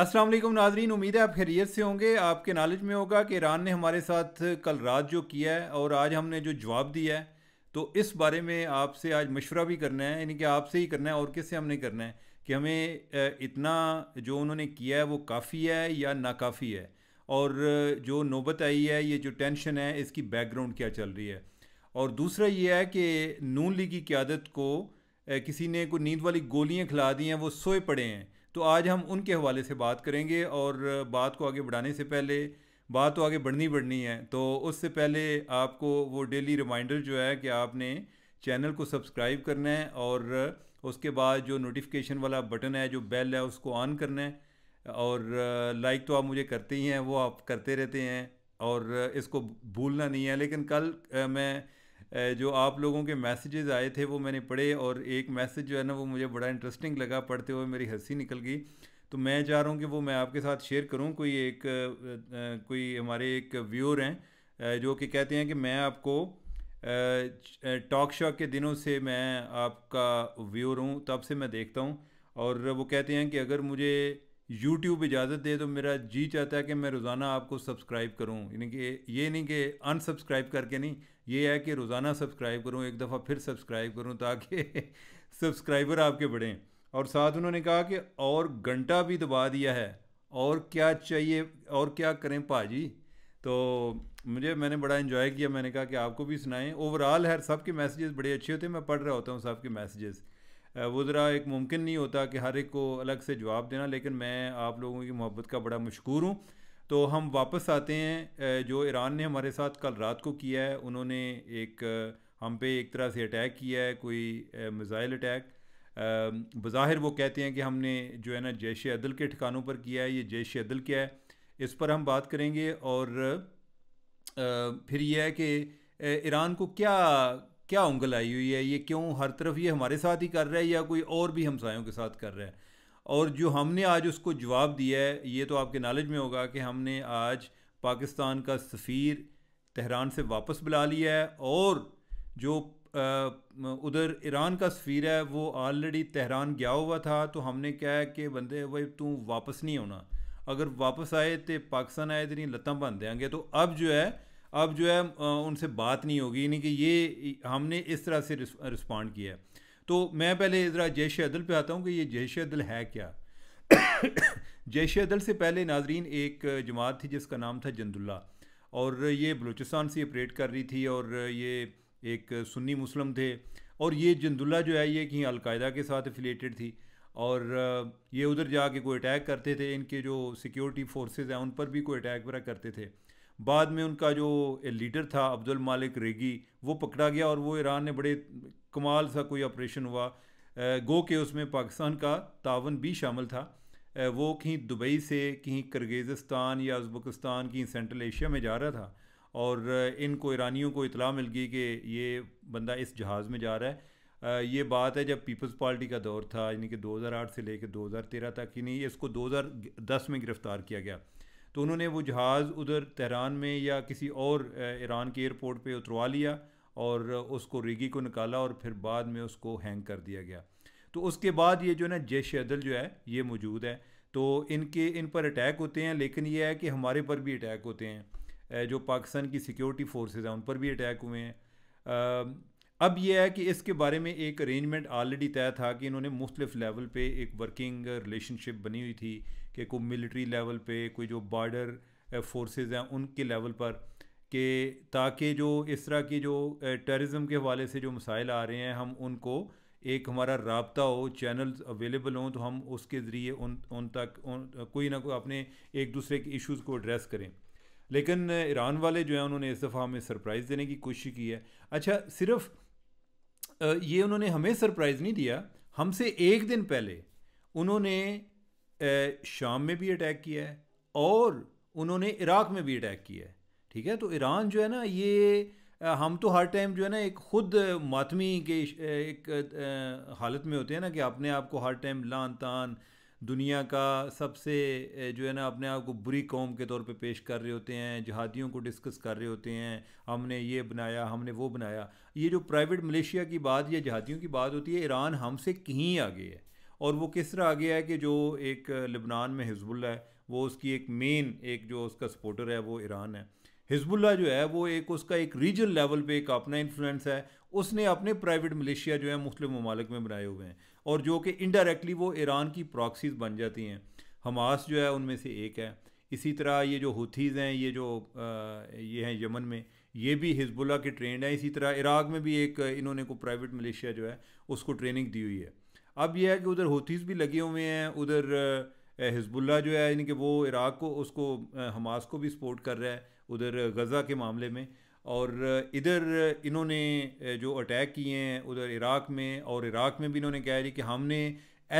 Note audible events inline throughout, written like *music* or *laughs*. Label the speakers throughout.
Speaker 1: अस्सलाम वालेकुम नाजरीन उम्मीद है आप खैरियत से होंगे आपके नॉलेज में होगा कि ईरान ने हमारे साथ कल रात जो किया है और आज हमने जो जवाब दिया है तो इस बारे में आपसे आज मशवरा भी करना है यानी कि आपसे ही करना है और किससे हमने करना है कि हमें इतना जो उन्होंने किया है वो काफ़ी है या नाकाफ़ी है और जो नौबत आई है ये जो टेंशन है इसकी बैकग्राउंड क्या चल रही है और दूसरा ये है कि नून लीग की क्यादत को किसी ने कोई नींद वाली गोलियाँ खिला दी हैं वो सोए पड़े हैं तो आज हम उनके हवाले से बात करेंगे और बात को आगे बढ़ाने से पहले बात तो आगे बढ़नी बढ़नी है तो उससे पहले आपको वो डेली रिमाइंडर जो है कि आपने चैनल को सब्सक्राइब करना है और उसके बाद जो नोटिफिकेशन वाला बटन है जो बेल है उसको ऑन करना है और लाइक तो आप मुझे करते ही हैं वो आप करते रहते हैं और इसको भूलना नहीं है लेकिन कल मैं जो आप लोगों के मैसेजेस आए थे वो मैंने पढ़े और एक मैसेज जो है ना वो मुझे बड़ा इंटरेस्टिंग लगा पढ़ते हुए मेरी हंसी निकल गई तो मैं चाह रहा हूँ कि वो मैं आपके साथ शेयर करूँ कोई एक कोई हमारे एक व्यूअर हैं जो कि कहते हैं कि मैं आपको टॉक शॉक के दिनों से मैं आपका व्यूअर हूँ तब से मैं देखता हूँ और वो कहते हैं कि अगर मुझे यूट्यूब इजाज़त दे तो मेरा जी चाहता है कि मैं रोज़ाना आपको सब्सक्राइब करूँ यानी कि ये नहीं कि अनसब्सक्राइब करके नहीं ये है कि रोज़ाना सब्सक्राइब करूँ एक दफ़ा फिर सब्सक्राइब करूँ ताकि सब्सक्राइबर *laughs* आपके बढ़ें और साथ उन्होंने कहा कि और घंटा भी दबा दिया है और क्या चाहिए और क्या करें भाजी तो मुझे मैंने बड़ा इन्जॉय किया मैंने कहा कि आपको भी सुनाएं ओवरऑल है सबके मैसेजेस बड़े अच्छे होते हैं मैं पढ़ रहा होता हूँ सबके मैसेजेस वो ज़रा एक मुमकिन नहीं होता कि हर एक को अलग से जवाब देना लेकिन मैं आप लोगों की मोहब्बत का बड़ा मशहूर हूँ तो हम वापस आते हैं जो ईरान ने हमारे साथ कल रात को किया है उन्होंने एक हम पे एक तरह से अटैक किया है कोई मिज़ाइल अटैक बज़ाहिर वो कहते हैं कि हमने जो है ना जैश अदल के ठिकानों पर किया है ये जैश अदल क्या है इस पर हम बात करेंगे और फिर यह है कि ईरान को क्या क्या उंगल आई हुई है ये क्यों हर तरफ ये हमारे साथ ही कर रहा है या कोई और भी हमसायों के साथ कर रहा है और जो हमने आज उसको जवाब दिया है ये तो आपके नॉलेज में होगा कि हमने आज पाकिस्तान का सफ़ीर तहरान से वापस बुला लिया है और जो उधर ईरान का सफ़ीर है वो ऑलरेडी तहरान गया हुआ था तो हमने क्या है कि बंदे भाई तू वापस नहीं होना अगर वापस आए तो पाकिस्तान आए तो नहीं लत्त बन देंगे तो अब जो है अब जो है उनसे बात नहीं होगी यानी कि ये हमने इस तरह से रिस्पॉन्ड किया है तो मैं पहले इधर जैश अदल पे आता हूँ कि ये जैश अदल है क्या *coughs* जैश अदल से पहले नाजरीन एक जमात थी जिसका नाम था जंदुल्ला और ये बलूचिस्तान से ऑपरेट कर रही थी और ये एक सुन्नी मुस्लिम थे और ये जंदुल्ला जो है ये कहीं अलकायदा के साथ एफिलेटेड थी और ये उधर जा के कोई अटैक करते थे इनके जो सिक्योरिटी फोर्सेज हैं उन पर भी कोई अटैक वगैरह करते थे बाद में उनका जो लीडर था अब्दुल मालिक रेगी वो पकड़ा गया और वो ईरान ने बड़े कमाल सा कोई ऑपरेशन हुआ गो के उसमें पाकिस्तान का तावन भी शामिल था वो कहीं दुबई से कहीं करगेजिस्तान या उज़्बकिस्तान कहीं सेंट्रल एशिया में जा रहा था और इनको ईरानियों को इतला मिल गई कि ये बंदा इस जहाज़ में जा रहा है ये बात है जब पीपल्स पार्टी का दौर था यानी कि 2008 से लेकर 2013 तक ही नहीं इसको 2010 में गिरफ़्तार किया गया तो उन्होंने वो जहाज़ उधर तहरान में या किसी और ईरान के एयरपोर्ट पे उतरवा लिया और उसको रिगी को निकाला और फिर बाद में उसको हैंग कर दिया गया तो उसके बाद ये जो है ना जैश अदल जो है ये मौजूद है तो इनके इन पर अटैक होते हैं लेकिन ये है कि हमारे पर भी अटैक होते हैं जो पाकिस्तान की सिक्योरिटी फोर्सेज हैं उन पर भी अटैक हुए हैं अब यह है कि इसके बारे में एक अरेंजमेंट ऑलरेडी तय था कि इन्होंने मुख्तलिफ लेवल पे एक वर्किंग रिलेशनशिप बनी हुई थी कि कोई मिलिट्री लेवल पे कोई जो बॉर्डर फोर्सेस हैं उनके लेवल पर कि ताकि जो इस तरह की जो टेररिज्म के हवाले से जो मसाइल आ रहे हैं हम उनको एक हमारा रबता हो चैनल्स अवेलेबल हों तो हम उसके ज़रिए उन उन तक उन, कोई ना कोई अपने एक दूसरे के इश्यूज़ को एड्रेस करें लेकिन ईरान वाले जो हैं उन्होंने इस दफ़ा हमें सरप्राइज़ देने की कोशिश की है अच्छा सिर्फ़ ये उन्होंने हमें सरप्राइज़ नहीं दिया हमसे एक दिन पहले उन्होंने शाम में भी अटैक किया है और उन्होंने इराक़ में भी अटैक किया है ठीक है तो ईरान जो है ना ये हम तो हर टाइम जो है ना एक ख़ुद मातमी के एक हालत में होते हैं ना कि अपने आप को हर टाइम लान तान दुनिया का सबसे जो है ना अपने आप को बुरी कौम के तौर पे पेश कर रहे होते हैं जहादियों को डिस्कस कर रहे होते हैं हमने ये बनाया हमने वो बनाया ये जो प्राइवेट मलेशिया की बात या जहादियों की बात होती है ईरान हमसे कहीं आगे है और वो किस तरह आगे है कि जो एक लिबनान में हिजबुल्ला है वो उसकी एक मेन एक जो उसका सपोर्टर है वो ईरान है हिजबुल्ला जो है वो एक उसका एक रीजन लेवल पे एक अपना इन्फ्लुएंस है उसने अपने प्राइवेट मलेशिया जो है मुख्तु ममालिक में बनाए हुए हैं और जो कि इनडायरेक्टली वो ईरान की प्रॉक्सीज बन जाती हैं हमास जो है उनमें से एक है इसी तरह ये जो हुथीज़ हैं ये जो आ, ये हैं यमन में ये भी हिजबुल्ला के ट्रेंड हैं इसी तरह इराक में भी एक इन्होंने को प्राइवेट मलेशिया जो है उसको ट्रेनिंग दी हुई है अब यह है कि उधर हुथीज़ भी लगे हुए हैं उधर हिजबुल्ला जो है यानी कि वो इराक को उसको हमास को भी सपोर्ट कर रहा है उधर गज़ा के मामले में और इधर इन्होंने जो अटैक किए हैं उधर इराक़ में और इराक़ में भी इन्होंने कहा है कि हमने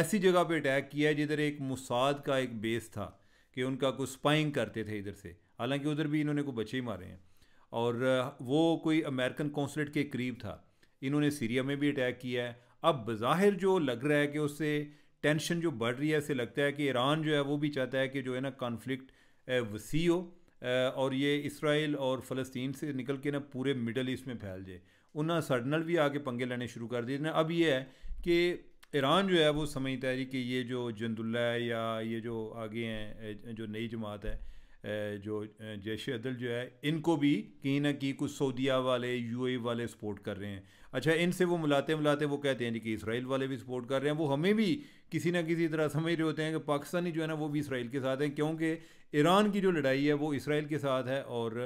Speaker 1: ऐसी जगह पे अटैक किया है जिधर एक मुसाद का एक बेस था कि उनका कुछ स्पाइंग करते थे इधर से हालांकि उधर भी इन्होंने को बच्चे ही मारे हैं और वो कोई अमेरिकन कौंसलेट के करीब था इन्होंने सीरिया में भी अटैक किया है अब बाहिर जो लग रहा है कि उससे टेंशन जो बढ़ रही है ऐसे लगता है कि ईरान जो है वो भी चाहता है कि जो है ना कॉन्फ्लिक्ट वसी हो और ये इसराइल और फ़लस्तीन से निकल के ना पूरे मिडल ईस्ट में फैल जाए उन्होंने साढ़े भी आके पंगे लेने शुरू कर दिए अब ये है कि ईरान जो है वो समझता है जी कि ये जो जंदुल्ला है या ये जो आगे हैं जो नई जमात है जो जैश अदल जो है इनको भी कहीं ना कहीं कुछ सऊदीया वाले यूएई वाले सपोर्ट कर रहे हैं अच्छा इनसे वो मिलाते मिलाते वो कहते हैं जी कि इसराइल वाले भी सपोर्ट कर रहे हैं वो हमें भी किसी ना किसी तरह समझ रहे होते हैं कि पाकिस्तानी जो है ना वो भी इसराइल के साथ हैं क्योंकि ईरान की जो लड़ाई है वो इसराइल के साथ है और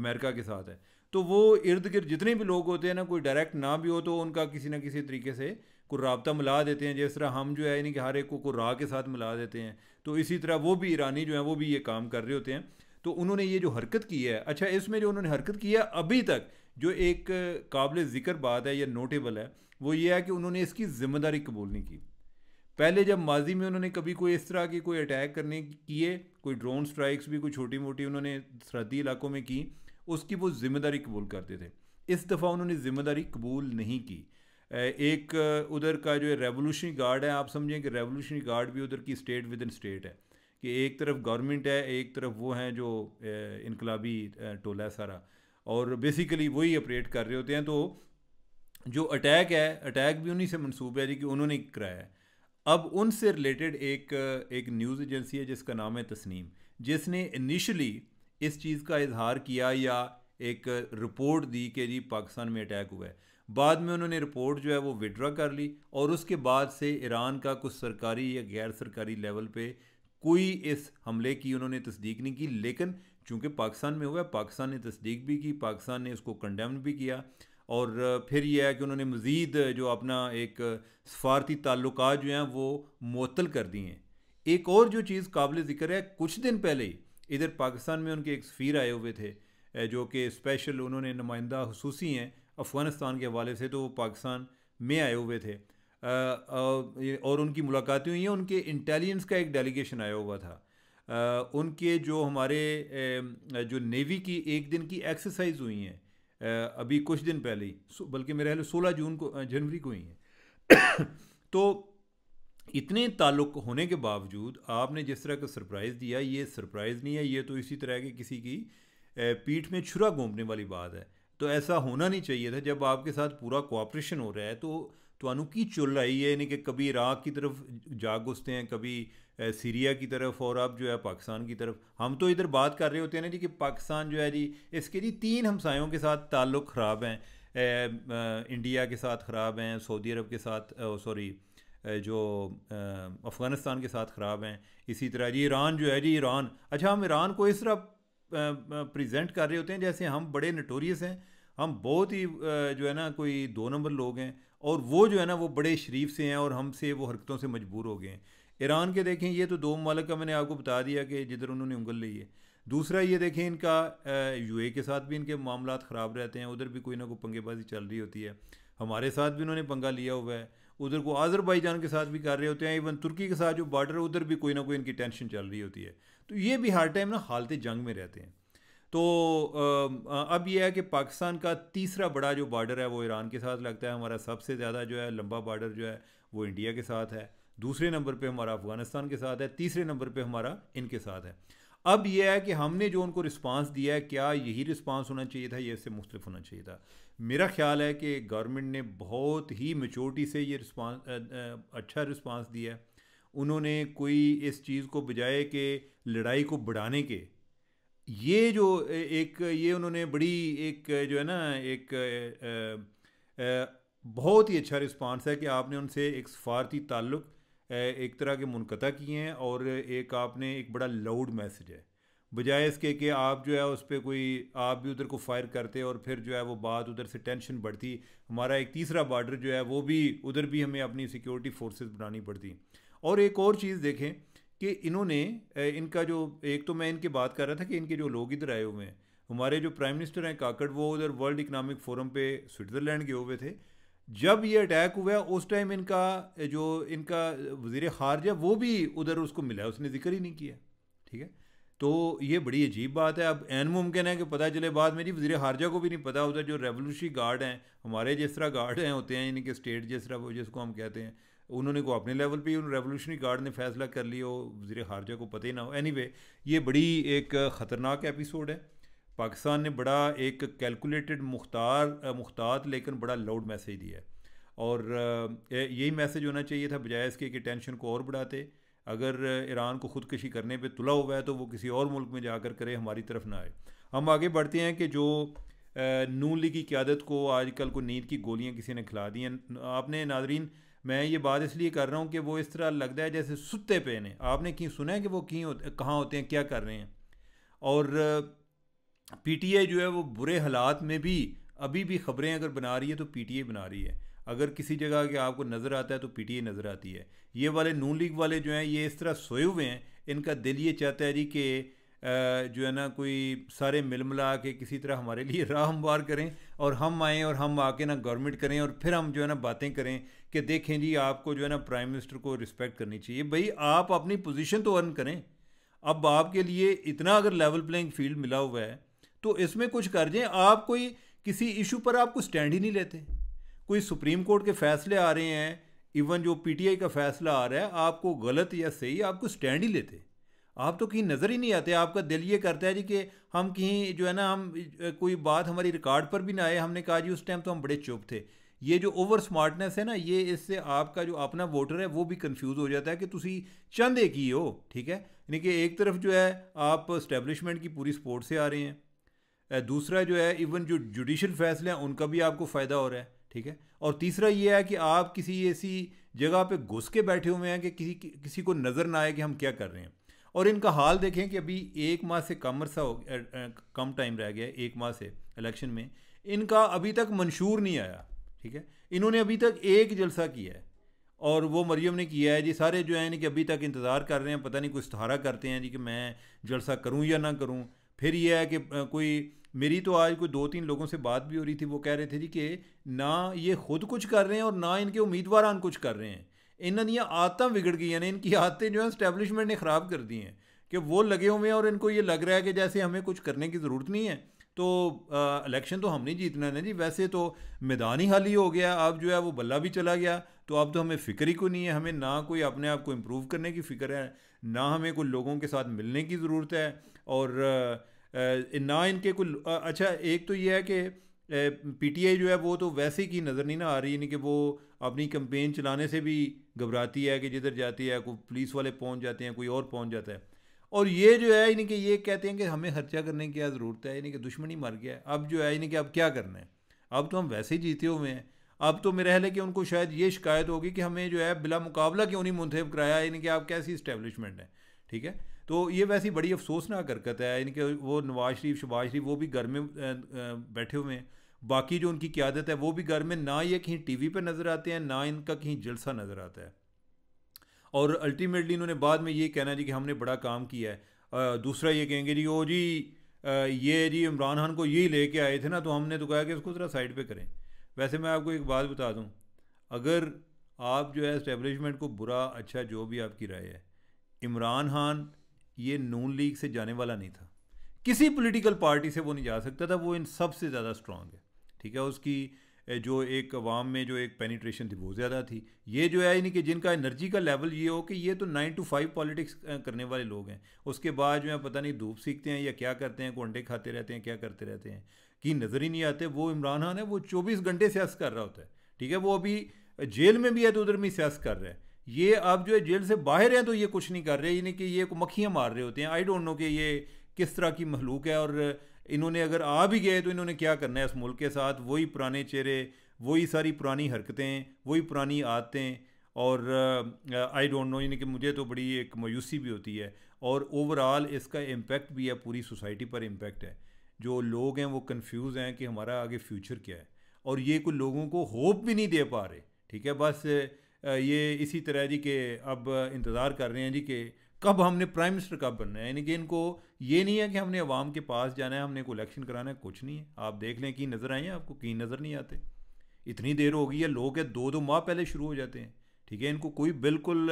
Speaker 1: अमेरिका के साथ है तो वो इर्द गिर्द जितने भी लोग होते हैं ना कोई डायरेक्ट ना भी हो तो उनका किसी ना किसी तरीके से को रबता मिला देते हैं जिस तरह हम जो है यानी कि हर एक को को रा के साथ मिला देते हैं तो इसी तरह वो भी ईरानी जो है वो भी ये काम कर रहे होते हैं तो उन्होंने ये जो हरकत की है अच्छा इसमें जो उन्होंने हरकत की है अभी तक जो एक काबिल ज़िक्र बात है या नोटेबल है वो ये है कि उन्होंने इसकी ज़िम्मेदारी कबूल नहीं की पहले जब माजी में उन्होंने कभी कोई इस तरह की कोई अटैक करने किए कोई ड्रोन स्ट्राइक्स भी कोई छोटी मोटी उन्होंने सरहदी इलाकों में की उसकी वो ज़िम्मेदारी कबूल करते थे इस दफ़ा उन्होंने ज़िम्मेदारी कबूल नहीं की एक उधर का जो रेवोल्यूशनरी गार्ड है आप समझें कि रेवोल्यूशनरी गार्ड भी उधर की स्टेट विद इन स्टेट है कि एक तरफ गवर्नमेंट है एक तरफ वो हैं जो इनकलाबी टोला है सारा और बेसिकली वही ऑपरेट कर रहे होते हैं तो जो अटैक है अटैक भी उन्हीं से मनसूब है जी कि उन्होंने कराया है अब उनसे रिलेटेड एक एक न्यूज़ एजेंसी है जिसका नाम है तस्नीम जिसने इनिशली इस चीज़ का इजहार किया या एक रिपोर्ट दी कि जी पाकिस्तान में अटैक हुआ है बाद में उन्होंने रिपोर्ट जो है वो विड्रा कर ली और उसके बाद से ईरान का कुछ सरकारी या गैर सरकारी लेवल पे कोई इस हमले की उन्होंने तस्दीक नहीं की लेकिन चूँकि पाकिस्तान में हुआ पाकिस्तान ने तस्दीक भी की पाकिस्तान ने उसको कंडेम भी किया और फिर यह है कि उन्होंने मज़ीद जो अपना एक सफारती ताल्लुक जो हैं वो मअतल कर दिए हैं एक और जो चीज़ काबिल ज़िक्र है कुछ दिन पहले ही इधर पाकिस्तान में उनके एक सफ़ीर आए हुए थे जो कि स्पेशल उन्होंने नुमाइंदा खसूसी हैं अफ़गानिस्तान के हवाले से तो वो पाकिस्तान में आए हुए थे और उनकी मुलाकातें हुई हैं उनके इंटेलिजेंस का एक डेलीगेशन आया हुआ था उनके जो हमारे जो नेवी की एक दिन की एक्सरसाइज हुई हैं अभी कुछ दिन पहले ही बल्कि मेरे ख्याल सोलह जून को जनवरी को हुई हैं *coughs* तो इतने ताल्लुक होने के बावजूद आपने जिस तरह का सरप्राइज़ दिया ये सरप्राइज़ नहीं है ये तो इसी तरह के किसी की पीठ में छुरा घूमने वाली बात है तो ऐसा होना नहीं चाहिए था जब आपके साथ पूरा कोऑपरेशन हो रहा है तो तो ਕੀ चुल रही है यानी कि कभी राग की तरफ जाग घुसते हैं कभी सीरिया की तरफ और अब जो है पाकिस्तान की तरफ हम तो इधर बात कर रहे होते हैं ना जी कि पाकिस्तान जो है जी इसके जी तीन हमसायों के साथ ताल्लुक़ ख़राब हैं इंडिया के साथ ख़राब हैं सऊदी अरब के साथ सॉरी जो अफ़गानिस्तान के साथ ख़राब हैं इसी तरह जी ईरान जो है जी ईरान अच्छा हम ईरान को इस तरह प्रज़ेंट कर रहे होते हैं जैसे हम बड़े नटोरियस हैं हम बहुत ही जो है ना कोई दो नंबर लोग हैं और वो जो है ना वो बड़े शरीफ से हैं और हमसे वो हरकतों से मजबूर हो गए हैं ईरान के देखें ये तो दो ममालक का मैंने आपको बता दिया कि जिधर उन्होंने उंगल ली है दूसरा ये देखें इनका ए के साथ भी इनके मामला ख़राब रहते हैं उधर भी कोई ना कोई पंगेबाजी चल रही होती है हमारे साथ भी उन्होंने पंगा लिया हुआ है उधर को आज़रबाईजान के साथ भी कर रहे होते हैं इवन तुर्की के साथ जो बॉर्डर है उधर भी कोई ना कोई इनकी टेंशन चल रही होती है तो ये भी हर टाइम ना हालत जंग में रहते हैं तो अब यह है कि पाकिस्तान का तीसरा बड़ा जो बॉर्डर है वो ईरान के साथ लगता है हमारा सबसे ज़्यादा जो है लंबा बॉर्डर जो है वो इंडिया के साथ है दूसरे नंबर पे हमारा अफगानिस्तान के साथ है तीसरे नंबर पे हमारा इनके साथ है अब यह है कि हमने जो उनको रिस्पांस दिया है क्या यही रिस्पांस होना चाहिए था या इससे मुख्तफ होना चाहिए था मेरा ख्याल है कि गवर्नमेंट ने बहुत ही मेचोरिटी से ये रिस्पांस अच्छा रिस्पांस दिया है उन्होंने कोई इस चीज़ को बजाय के लड़ाई को बढ़ाने के ये जो एक ये उन्होंने बड़ी एक जो है ना एक आ, आ, बहुत ही अच्छा रिस्पांस है कि आपने उनसे एक सफारती ताल्लुक़ एक तरह के मुनता किए हैं और एक आपने एक बड़ा लाउड मैसेज है बजाय इसके कि आप जो है उस पर कोई आप भी उधर को फायर करते और फिर जो है वो बात उधर से टेंशन बढ़ती हमारा एक तीसरा बॉर्डर जो है वो भी उधर भी हमें अपनी सिक्योरिटी फोर्सेस बनानी पड़ती और एक और चीज़ देखें कि इन्होंने इनका जो एक तो मैं इनके बात कर रहा था कि इनके जो लोग इधर आए हुए हैं हमारे जो प्राइम मिनिस्टर हैं काकड़ वो उधर वर्ल्ड इकनॉमिक फोरम पर स्विट्ज़रलैंड गए हुए थे जब ये अटैक हुआ है उस टाइम इनका जो इनका वजीर खारजा वो भी उधर उसको मिला उसने जिक्र ही नहीं किया ठीक है तो ये बड़ी अजीब बात है अब एन मुमकिन है कि पता चले बाद में जी वजीर खारजा को भी नहीं पता उधर जो रेवोल्यूशनरी गार्ड हैं हमारे जिस तरह गार्ड हैं होते हैं इनके स्टेट जिस तरह जिसको हम कहते हैं उन्होंने को अपने लेवल पे उन रेवोल्यूशनरी गार्ड ने फैसला कर लिया वजीर खारजा को पता ही ना हो एनी anyway, ये बड़ी एक ख़तरनाक एपिसोड है पाकिस्तान ने बड़ा एक कैलकुलेटेड मुख्तार मुख्तात लेकिन बड़ा लाउड मैसेज दिया है और यही मैसेज होना चाहिए था बजाय इसके कि टेंशन को और बढ़ाते अगर ईरान को खुदकशी करने पे तुला हुआ है तो वो किसी और मुल्क में जाकर करे हमारी तरफ ना आए हम आगे बढ़ते हैं कि जो नू लीग की क्यादत को आजकल को नींद की गोलियां किसी ने खिला दी हैं आपने नाजरीन मैं ये बात इसलिए कर रहा हूँ कि वो इस तरह लगता है जैसे सुते पे ने आपने कहीं सुना है कि वो कहीं कहाँ होते हैं क्या कर रहे हैं और पीटीआई जो है वो बुरे हालात में भी अभी भी खबरें अगर बना रही है तो पीटीआई बना रही है अगर किसी जगह के आपको नज़र आता है तो पीटीआई नज़र आती है ये वाले नून लीग वाले जो हैं ये इस तरह सोए हुए हैं इनका दिल ये चाहता है जी कि जो है ना कोई सारे मिल मिला के किसी तरह हमारे लिए *laughs* राह हमवार करें और हम आएँ और हम आके ना गवर्नमेंट करें और फिर हम जो है ना बातें करें कि देखें जी आपको जो है ना प्राइम मिनिस्टर को रिस्पेक्ट करनी चाहिए भाई आप अपनी पोजिशन तो अर्न करें अब आपके लिए इतना अगर लेवल प्लेइंग फील्ड मिला हुआ है तो इसमें कुछ कर दें आप कोई किसी इशू पर आपको स्टैंड ही नहीं लेते कोई सुप्रीम कोर्ट के फैसले आ रहे हैं इवन जो पीटीआई का फैसला आ रहा है आपको गलत या सही आपको स्टैंड ही लेते आप तो कहीं नज़र ही नहीं आते आपका दिल ये करता है जी कि हम कहीं जो है ना हम कोई बात हमारी रिकॉर्ड पर भी ना आए हमने कहा जी उस टाइम तो हम बड़े चुप थे ये जो ओवर स्मार्टनेस है ना ये इससे आपका जो अपना वोटर है वो भी कंफ्यूज हो जाता है कि तुम चंद एक ही हो ठीक है यानी कि एक तरफ जो है आप स्टैब्लिशमेंट की पूरी सपोर्ट से आ रहे हैं दूसरा जो है इवन जो जुडिशल फैसले हैं उनका भी आपको फ़ायदा हो रहा है ठीक है और तीसरा ये है कि आप किसी ऐसी जगह पे घुस के बैठे हुए हैं कि किसी किसी को नज़र ना आए कि हम क्या कर रहे हैं और इनका हाल देखें कि अभी एक माह से कम अरसा हो कम टाइम रह गया एक माह से इलेक्शन में इनका अभी तक मंशूर नहीं आया ठीक है इन्होंने अभी तक एक जलसा किया है और वो मरियम ने किया है जी सारे जो हैं कि अभी तक इंतज़ार कर रहे हैं पता नहीं कुछ सहारा करते हैं जी कि मैं जलसा करूँ या ना करूँ फिर यह है कि कोई मेरी तो आज कोई दो तीन लोगों से बात भी हो रही थी वो कह रहे थे जी कि ना ये खुद कुछ कर रहे हैं और ना इनके उम्मीदवार कुछ कर रहे हैं इन्हों आदतें बिगड़ गई यानी इनकी आदतें जो है स्टैब्लिशमेंट ने ख़राब कर दी हैं कि वो लगे हुए हैं और इनको ये लग रहा है कि जैसे हमें कुछ करने की ज़रूरत नहीं है तो इलेक्शन तो हमने जीतना ना जी वैसे तो मैदान ही खाली हो गया अब जो है वो बल्ला भी चला गया तो अब तो हमें फ़िक्र ही को नहीं है हमें ना कोई अपने आप को इम्प्रूव करने की फ़िक्र है ना हमें कोई लोगों के साथ मिलने की ज़रूरत है और ना इनके कुल अच्छा एक तो ये है कि पीटीआई जो है वो तो वैसे ही की नज़र नहीं ना आ रही यानी कि वो अपनी कंपेन चलाने से भी घबराती है कि जिधर जाती है कोई पुलिस वाले पहुंच जाते हैं कोई और पहुंच जाता है और ये जो है यानी कि ये कहते हैं कि हमें खर्चा करने की क्या ज़रूरत है यानी कि दुश्मनी मर गया है अब जो है यानी कि अब क्या करना है अब तो हम वैसे ही जीते हुए हैं अब तो मेरा ख्याल है कि उनको शायद ये शिकायत होगी कि हमें जो है बिला मुकाबला क्यों नहीं मुंतब कराया यानी कि आप कैसी इस्टेब्लिशमेंट है ठीक है तो ये वैसी बड़ी अफसोसनाक हरकत है इनके वो नवाज शरीफ शबाज शरीफ वो भी घर में बैठे हुए हैं बाकी जो उनकी क्यादत है वो भी घर में ना ये कहीं टी वी पर नज़र आते हैं ना इनका कहीं जलसा नज़र आता है और अल्टीमेटली इन्होंने बाद में ये कहना जी कि हमने बड़ा काम किया है दूसरा ये कहेंगे जी ओ जी ये जी इमरान खान को यही लेके आए थे ना तो हमने तो कहा कि इसको ज़रा साइड पे करें वैसे मैं आपको एक बात बता दूं अगर आप जो है इस्टेब्लिशमेंट को बुरा अच्छा जो भी आपकी राय है इमरान खान ये नून लीग से जाने वाला नहीं था किसी पॉलिटिकल पार्टी से वो नहीं जा सकता था वो इन सबसे ज़्यादा स्ट्रांग है ठीक है उसकी जो एक अवाम में जो एक पेनिट्रेशन थी वो ज़्यादा थी ये जो है यानी कि जिनका एनर्जी का लेवल ये हो कि ये तो नाइन टू फाइव पॉलिटिक्स करने वाले लोग हैं उसके बाद जो है पता नहीं धूप सीखते हैं या क्या करते हैं कोंडे खाते रहते हैं क्या करते रहते हैं कि नज़र ही नहीं आते वो इमरान खान है वो चौबीस घंटे सियासत कर रहा होता है ठीक है वो अभी जेल में भी है तो उधर भी सियास कर रहा है ये अब जो है जेल से बाहर हैं तो ये कुछ नहीं कर रहे यानी कि ये मक्खियाँ मार रहे होते हैं आई डोंट नो कि ये किस तरह की महलूक है और इन्होंने अगर आ भी गए तो इन्होंने क्या करना है इस मुल्क के साथ वही पुराने चेहरे वही सारी पुरानी हरकतें वही पुरानी आदतें और आई डोंट नो यानी कि मुझे तो बड़ी एक मायूसी भी होती है और ओवरऑल इसका इम्पेक्ट भी है पूरी सोसाइटी पर इम्पेक्ट है जो लोग हैं वो कन्फ्यूज़ हैं कि हमारा आगे फ्यूचर क्या है और ये कुछ लोगों को होप भी नहीं दे पा रहे ठीक है बस ये इसी तरह जी के अब इंतज़ार कर रहे हैं जी के कब हमने प्राइम मिनिस्टर कब बनना है यानी कि इनको ये नहीं है कि हमने अवाम के पास जाना है हमने को इलेक्शन कराना है कुछ नहीं है आप देख लें कि नज़र आए हैं आपको की नज़र नहीं आते इतनी देर हो गई है लोग है दो दो माह पहले शुरू हो जाते हैं ठीक है इनको कोई बिल्कुल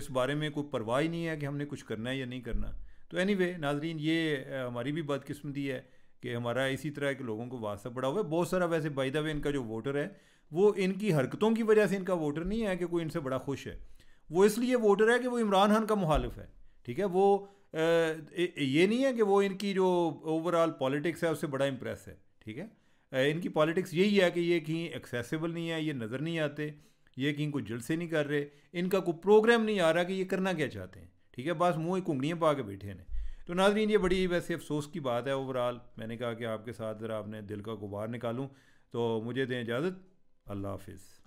Speaker 1: इस बारे में कोई परवाह ही नहीं है कि हमने कुछ करना है या नहीं करना तो एनी anyway, नाजरीन ये हमारी भी बदकस्मती है कि हमारा इसी तरह के लोगों को वास्ता पड़ा हुआ है बहुत सारा वैसे बाई द वे इनका जो वोटर है वो इनकी हरकतों की वजह से इनका वोटर नहीं है कि कोई इनसे बड़ा खुश है वो इसलिए वोटर है कि वो इमरान खान का मुखालिफ है ठीक है वो ये नहीं है कि वो इनकी जो ओवरऑल पॉलिटिक्स है उससे बड़ा इम्प्रेस है ठीक है इनकी पॉलिटिक्स यही है कि ये कहीं एक्सेसिबल नहीं है ये नज़र नहीं आते ये कहीं कोई जलसे नहीं कर रहे इनका कोई प्रोग्राम नहीं आ रहा कि ये करना क्या चाहते हैं ठीक है बस मुँह कुंगड़ियाँ पा के बैठे हैं तो नाजरीन ये बड़ी वैसे अफसोस की बात है ओवरऑल मैंने कहा कि आपके साथ ज़रा आपने दिल का गुबार निकालूँ तो मुझे दें इजाज़त अल्लाह हाफिज़